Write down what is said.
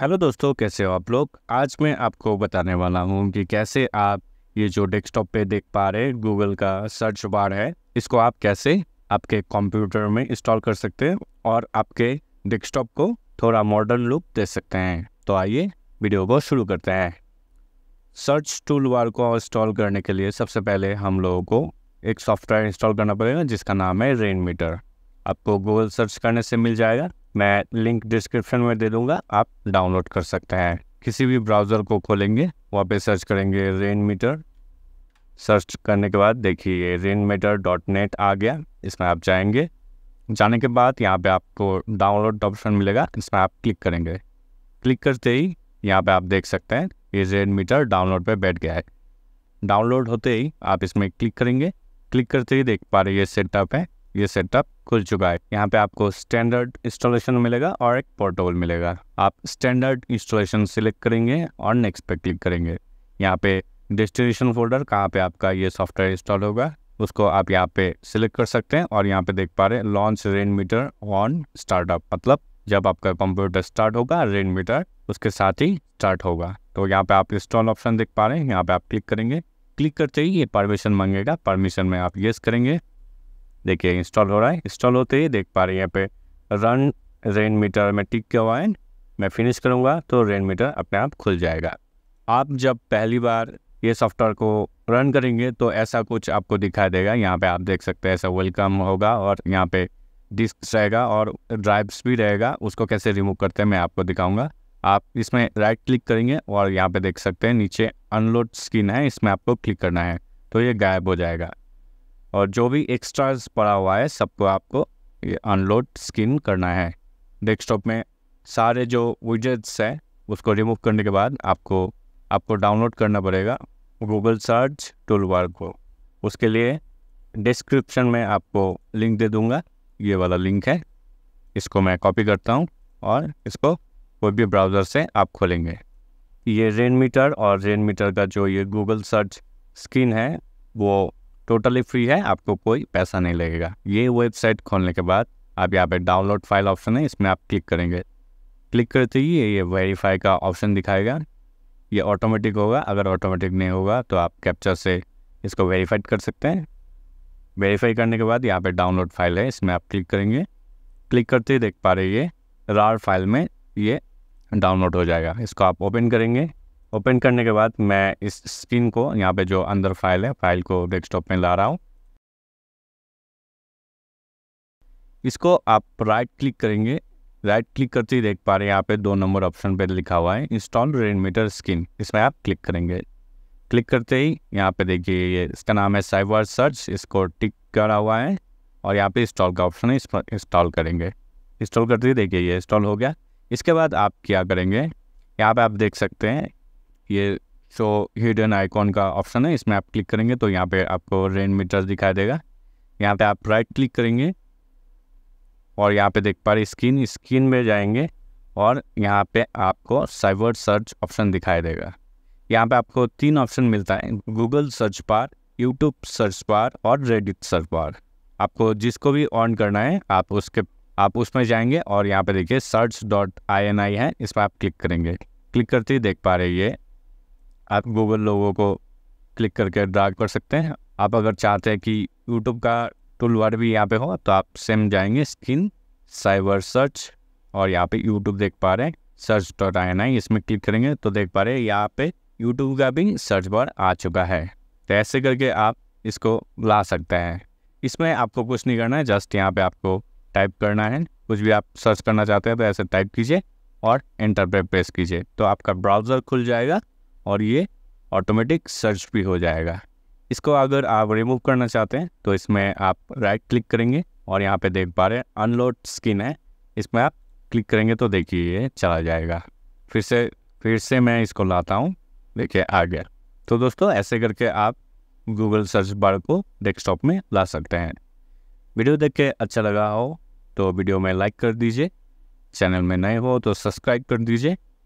hello दोस्तों कैसे हो आप लोग आज मैं आपको बताने वाला हूँ कि कैसे आप ये जो डेस्कटॉप पे देख पा रहे हैं गूगल का सर्च बार है इसको आप कैसे आपके कंप्यूटर में इंस्टॉल कर सकते हैं और आपके डेस्कटॉप को थोड़ा मॉडर्न लुक दे सकते हैं तो आइए वीडियो को शुरू करते हैं सर्च टूल बार को इंस्टॉल करने के लिए सबसे पहले हम लोगों को एक सॉफ्टवेयर इंस्टॉल करना पड़ेगा जिसका नाम है रेन मीटर आपको गूगल सर्च करने से मिल जाएगा मैं लिंक डिस्क्रिप्शन में दे दूँगा आप डाउनलोड कर सकते हैं किसी भी ब्राउज़र को खोलेंगे वहाँ पे सर्च करेंगे रेन मीटर सर्च करने के बाद देखिए रेन मीटर डॉट नेट आ गया इसमें आप जाएंगे जाने के बाद यहाँ पे आपको डाउनलोड ऑप्शन मिलेगा इसमें आप क्लिक करेंगे क्लिक करते ही यहाँ पे आप देख सकते हैं ये रेन मीटर डाउनलोड पे बैठ गया है डाउनलोड होते ही आप इसमें क्लिक करेंगे क्लिक करते ही देख पा रहे ये सेटअप है ये सेटअप खुल चुका है यहाँ पे आपको स्टैंडर्ड इंस्टॉलेशन मिलेगा और एक पोर्टेबल मिलेगा आप स्टैंडर्ड इंस्टॉलेशन सिलेक्ट करेंगे और नेक्स्ट पे क्लिक करेंगे यहाँ पे डेस्टिनेशन फोल्डर कहाँ पे आपका ये सॉफ्टवेयर इंस्टॉल होगा उसको आप यहाँ पे सिलेक्ट कर सकते हैं और यहाँ पे देख पा रहे हैं launch Rainmeter on startup मतलब जब आपका कंप्यूटर स्टार्ट होगा रेन मीटर उसके साथ ही स्टार्ट होगा तो यहाँ पे आप इंस्टॉल ऑप्शन देख पा रहे हैं यहाँ पे आप क्लिक करेंगे क्लिक करते ही ये परमिशन मांगेगा परमिशन में आप येस करेंगे देखिए इंस्टॉल हो रहा है इंस्टॉल होते ही देख पा रहे हैं यहाँ पे रन रेन मीटर में टिक किया है मैं फिनिश करूँगा तो रेन मीटर अपने आप खुल जाएगा आप जब पहली बार ये सॉफ्टवेयर को रन करेंगे तो ऐसा कुछ आपको दिखाई देगा यहाँ पे आप देख सकते हैं ऐसा वेलकम होगा और यहाँ पे डिस्क रहेगा और ड्राइव्स भी रहेगा उसको कैसे रिमूव करते हैं मैं आपको दिखाऊंगा आप इसमें राइट क्लिक करेंगे और यहाँ पे देख सकते हैं नीचे अनलोड स्क्रीन है इसमें आपको क्लिक करना है तो ये गायब हो जाएगा और जो भी एक्स्ट्राज पड़ा हुआ है सबको आपको ये अनलोड स्किन करना है डेस्कटॉप में सारे जो विजेट्स हैं उसको रिमूव करने के बाद आपको आपको डाउनलोड करना पड़ेगा गूगल सर्च टूल बार को उसके लिए डिस्क्रिप्शन में आपको लिंक दे दूंगा ये वाला लिंक है इसको मैं कॉपी करता हूँ और इसको कोई भी ब्राउज़र से आप खोलेंगे ये रेन मीटर और रेन मीटर का जो ये गूगल सर्च स्क्रीन है वो टोटली फ्री है आपको कोई पैसा नहीं लगेगा ये वेबसाइट खोलने के बाद आप यहाँ पे डाउनलोड फाइल ऑप्शन है इसमें आप क्लिक करेंगे क्लिक करते ही ये वेरीफाई का ऑप्शन दिखाएगा ये ऑटोमेटिक होगा अगर ऑटोमेटिक नहीं होगा तो आप कैप्चर से इसको वेरीफाइड कर सकते हैं वेरीफाई करने के बाद यहाँ पे डाउनलोड फाइल है इसमें आप क्लिक करेंगे क्लिक करते ही देख पा रहे ये रार फाइल में ये डाउनलोड हो जाएगा इसको आप ओपन करेंगे ओपन करने के बाद मैं इस स्क्रीन को यहाँ पे जो अंदर फाइल है फाइल को डेस्कटॉप में ला रहा हूँ इसको आप राइट क्लिक करेंगे राइट क्लिक करते ही देख पा रहे हैं यहाँ पे दो नंबर ऑप्शन पे लिखा हुआ है इंस्टॉल रेनमीटर स्क्रीन इसमें आप क्लिक करेंगे क्लिक करते ही यहाँ पे देखिए ये इसका नाम है साइबर सर्च इसको टिक करा हुआ है और यहाँ पे इंस्टॉल का ऑप्शन है इस पर इंस्टॉल करेंगे इंस्टॉल करते ही देखिए ये इंस्टॉल हो गया इसके बाद आप क्या करेंगे यहाँ पे आप देख सकते हैं ये सो हिडन आइकॉन का ऑप्शन है इसमें आप क्लिक करेंगे तो यहाँ पे आपको रेन मीटर्स दिखाई देगा यहाँ पे आप राइट क्लिक करेंगे और यहाँ पे देख पा रहे स्क्रीन स्क्रीन में जाएंगे और यहाँ पे आपको साइबर सर्च ऑप्शन दिखाई देगा यहाँ पे आपको तीन ऑप्शन मिलता है Google search bar YouTube search bar और रेडिट सर्च पार आपको जिसको भी ऑन करना है आप उसके आप उसमें जाएंगे और यहाँ पे देखिए search dot I N I है इस पर आप क्लिक करेंगे क्लिक करते ही देख पा रहे ये आप गूगल लोगों को क्लिक करके ड्रा कर सकते हैं आप अगर चाहते हैं कि यूट्यूब का टूल वर्ड भी यहाँ पे हो तो आप सेम जाएंगे स्किन साइबर सर्च और यहाँ पे यूट्यूब देख पा रहे हैं search dot I N I इसमें क्लिक करेंगे तो देख पा रहे हैं यहाँ पे यूट्यूब का भी सर्च बार आ चुका है तो ऐसे करके आप इसको ला सकते हैं इसमें आपको कुछ नहीं करना है जस्ट यहाँ पे आपको टाइप करना है कुछ भी आप सर्च करना चाहते हैं तो ऐसे टाइप कीजिए और इंटरप्रेट प्रेस कीजिए तो आपका ब्राउज़र खुल जाएगा और ये ऑटोमेटिक सर्च भी हो जाएगा इसको अगर आप रिमूव करना चाहते हैं तो इसमें आप राइट क्लिक करेंगे और यहाँ पे देख पा रहे हैं अनलोड स्किन है इसमें आप क्लिक करेंगे तो देखिए ये चला जाएगा फिर से फिर से मैं इसको लाता हूँ देखिए आ गया तो दोस्तों ऐसे करके आप गूगल सर्च बार को डेस्कटॉप में ला सकते हैं वीडियो देख के अच्छा लगा हो तो वीडियो में लाइक कर दीजिए चैनल में नए हो तो सब्सक्राइब कर दीजिए